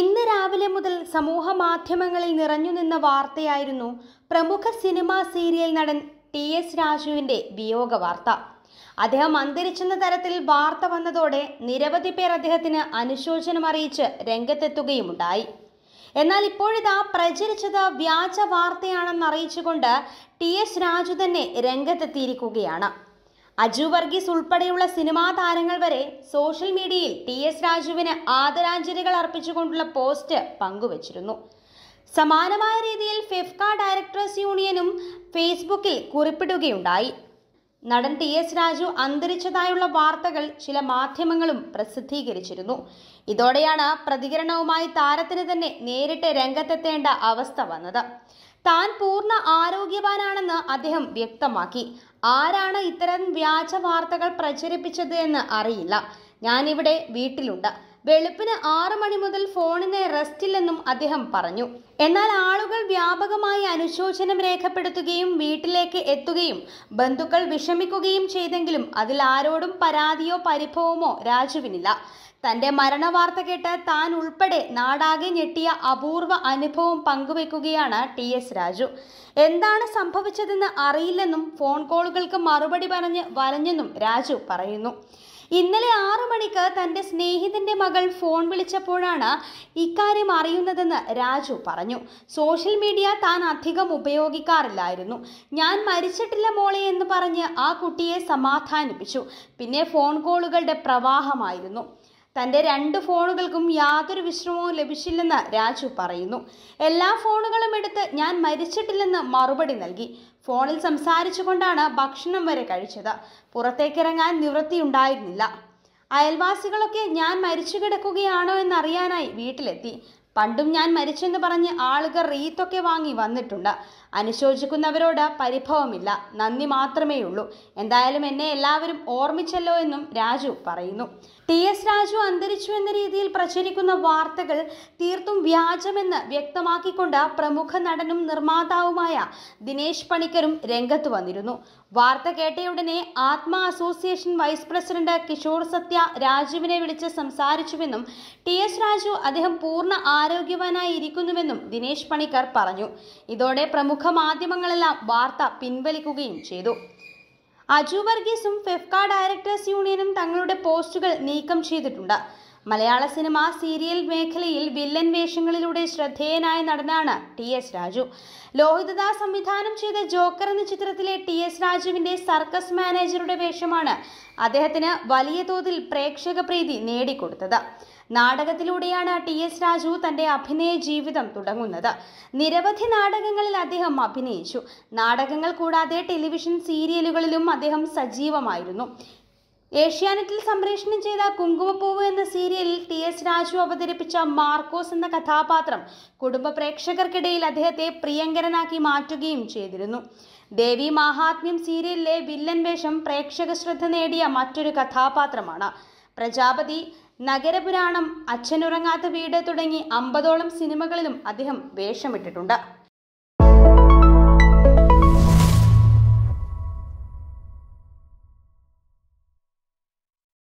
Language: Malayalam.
ഇന്ന് രാവിലെ മുതൽ സമൂഹ മാധ്യമങ്ങളിൽ നിറഞ്ഞു നിന്ന വാർത്തയായിരുന്നു പ്രമുഖ സിനിമാ സീരിയൽ നടൻ ടി എസ് രാജുവിൻ്റെ വിയോഗ വാർത്ത അദ്ദേഹം അന്തരിച്ചെന്ന തരത്തിൽ വാർത്ത വന്നതോടെ നിരവധി പേർ അദ്ദേഹത്തിന് അനുശോചനം അറിയിച്ച് രംഗത്തെത്തുകയുമുണ്ടായി എന്നാൽ ഇപ്പോഴിതാ പ്രചരിച്ചത് വ്യാജ വാർത്തയാണെന്ന് അറിയിച്ചുകൊണ്ട് ടി എസ് രാജു തന്നെ രംഗത്തെത്തിയിരിക്കുകയാണ് അജു വർഗീസ് ഉൾപ്പെടെയുള്ള സിനിമാ താരങ്ങൾ വരെ സോഷ്യൽ മീഡിയയിൽ ടി എസ് രാജുവിന് ആദരാഞ്ജലികൾ അർപ്പിച്ചുകൊണ്ടുള്ള പോസ്റ്റ് പങ്കുവച്ചിരുന്നു സമാനമായ രീതിയിൽ ഫിഫ്ക ഡയറക്ടേഴ്സ് യൂണിയനും ഫേസ്ബുക്കിൽ കുറിപ്പിടുകയുണ്ടായി നടൻ ടി എസ് രാജു അന്തരിച്ചതായുള്ള വാർത്തകൾ ചില മാധ്യമങ്ങളും പ്രസിദ്ധീകരിച്ചിരുന്നു ഇതോടെയാണ് പ്രതികരണവുമായി താരത്തിന് തന്നെ നേരിട്ട് രംഗത്തെത്തേണ്ട അവസ്ഥ വന്നത് താൻ പൂർണ്ണ ആരോഗ്യവാനാണെന്ന് അദ്ദേഹം വ്യക്തമാക്കി ആരാണ് ഇത്തരം വ്യാജ വാർത്തകൾ പ്രചരിപ്പിച്ചത് എന്ന് അറിയില്ല ഞാനിവിടെ വീട്ടിലുണ്ട് വെളുപ്പിന് ആറ് മണി മുതൽ ഫോണിന് റെസ്റ്റില്ലെന്നും അദ്ദേഹം പറഞ്ഞു എന്നാൽ ആളുകൾ വ്യാപകമായി അനുശോചനം രേഖപ്പെടുത്തുകയും വീട്ടിലേക്ക് എത്തുകയും ബന്ധുക്കൾ വിഷമിക്കുകയും ചെയ്തെങ്കിലും അതിൽ ആരോടും പരാതിയോ പരിഭവമോ രാജുവിനില്ല തന്റെ മരണവാർത്ത കേട്ട് താൻ ഉൾപ്പെടെ നാടാകെ ഞെട്ടിയ അപൂർവ അനുഭവം പങ്കുവെക്കുകയാണ് ടി എസ് രാജു എന്താണ് സംഭവിച്ചതെന്ന് അറിയില്ലെന്നും ഫോൺ കോളുകൾക്ക് മറുപടി പറഞ്ഞ് വലഞ്ഞെന്നും രാജു പറയുന്നു ഇന്നലെ ആറു മണിക്ക് തൻ്റെ സ്നേഹിതൻ്റെ മകൾ ഫോൺ വിളിച്ചപ്പോഴാണ് ഇക്കാര്യം അറിയുന്നതെന്ന് രാജു പറഞ്ഞു സോഷ്യൽ മീഡിയ താൻ അധികം ഉപയോഗിക്കാറില്ലായിരുന്നു ഞാൻ മരിച്ചിട്ടില്ല മോളെ എന്ന് പറഞ്ഞ് ആ കുട്ടിയെ സമാധാനിപ്പിച്ചു പിന്നെ ഫോൺ കോളുകളുടെ പ്രവാഹമായിരുന്നു തന്റെ രണ്ട് ഫോണുകൾക്കും യാതൊരു വിശ്രമവും ലഭിച്ചില്ലെന്ന് രാജു പറയുന്നു എല്ലാ ഫോണുകളും എടുത്ത് ഞാൻ മരിച്ചിട്ടില്ലെന്ന് മറുപടി നൽകി ഫോണിൽ സംസാരിച്ചുകൊണ്ടാണ് ഭക്ഷണം വരെ കഴിച്ചത് പുറത്തേക്കിറങ്ങാൻ നിവൃത്തിയുണ്ടായിരുന്നില്ല അയൽവാസികളൊക്കെ ഞാൻ മരിച്ചു കിടക്കുകയാണോ എന്നറിയാനായി വീട്ടിലെത്തി പണ്ടും ഞാൻ മരിച്ചെന്ന് പറഞ്ഞ് ആളുകൾ റീത്തൊക്കെ വാങ്ങി വന്നിട്ടുണ്ട് അനുശോചിക്കുന്നവരോട് പരിഭവമില്ല നന്ദി മാത്രമേ ഉള്ളൂ എന്തായാലും എന്നെ എല്ലാവരും ഓർമ്മിച്ചല്ലോ എന്നും രാജു പറയുന്നു ടി എസ് രാജു അന്തരിച്ചു എന്ന രീതിയിൽ പ്രചരിക്കുന്ന വാർത്തകൾ തീർത്തും വ്യാജമെന്ന് വ്യക്തമാക്കിക്കൊണ്ട് പ്രമുഖ നടനും നിർമ്മാതാവുമായ ദിനേശ് പണിക്കരും രംഗത്ത് വന്നിരുന്നു വാർത്ത കേട്ടയുടനെ Aathma association vice president Kishore Sathya രാജുവിനെ വിളിച്ച് സംസാരിച്ചുവെന്നും ടി എസ് രാജു അദ്ദേഹം പൂർണ്ണ ആരോഗ്യവാനായിരിക്കുന്നുവെന്നും ദിനേശ് പണിക്കർ പറഞ്ഞു ഇതോടെ പ്രമുഖ മാധ്യമങ്ങളെല്ലാം വാർത്ത പിൻവലിക്കുകയും ചെയ്തു അജു വർഗീസും ഫെഫ്ക ഡയറക്ടേഴ്സ് യൂണിയനും തങ്ങളുടെ പോസ്റ്റുകൾ നീക്കം ചെയ്തിട്ടുണ്ട് മലയാള സിനിമ സീരിയൽ മേഖലയിൽ വില്ലൻ വേഷങ്ങളിലൂടെ ശ്രദ്ധേയനായ നടനാണ് ടി എസ് രാജു ലോഹിതദാ സംവിധാനം ചെയ്ത ജോക്കർ എന്ന ചിത്രത്തിലെ ടി എസ് രാജുവിന്റെ സർക്കസ് മാനേജറുടെ വേഷമാണ് അദ്ദേഹത്തിന് വലിയ തോതിൽ പ്രേക്ഷക പ്രീതി നേടിക്കൊടുത്തത് നാടകത്തിലൂടെയാണ് ടി എസ് രാജു തന്റെ അഭിനയ ജീവിതം തുടങ്ങുന്നത് നിരവധി നാടകങ്ങളിൽ അദ്ദേഹം അഭിനയിച്ചു നാടകങ്ങൾ കൂടാതെ ടെലിവിഷൻ സീരിയലുകളിലും അദ്ദേഹം സജീവമായിരുന്നു ഏഷ്യാനെറ്റിൽ സംപ്രേഷണം ചെയ്ത കുങ്കുമപ്പൂവ് എന്ന സീരിയലിൽ ടി എസ് രാജു അവതരിപ്പിച്ച മാർക്കോസ് എന്ന കഥാപാത്രം കുടുംബ പ്രേക്ഷകർക്കിടയിൽ അദ്ദേഹത്തെ പ്രിയങ്കരനാക്കി മാറ്റുകയും ചെയ്തിരുന്നു ദേവി മഹാത്മ്യം സീരിയലിലെ വില്ലൻ വേഷം പ്രേക്ഷക ശ്രദ്ധ നേടിയ മറ്റൊരു കഥാപാത്രമാണ് പ്രജാപതി നഗരപുരാണം അച്ഛനുറങ്ങാത്ത വീട് തുടങ്ങി അമ്പതോളം സിനിമകളിലും അദ്ദേഹം വേഷമിട്ടിട്ടുണ്ട്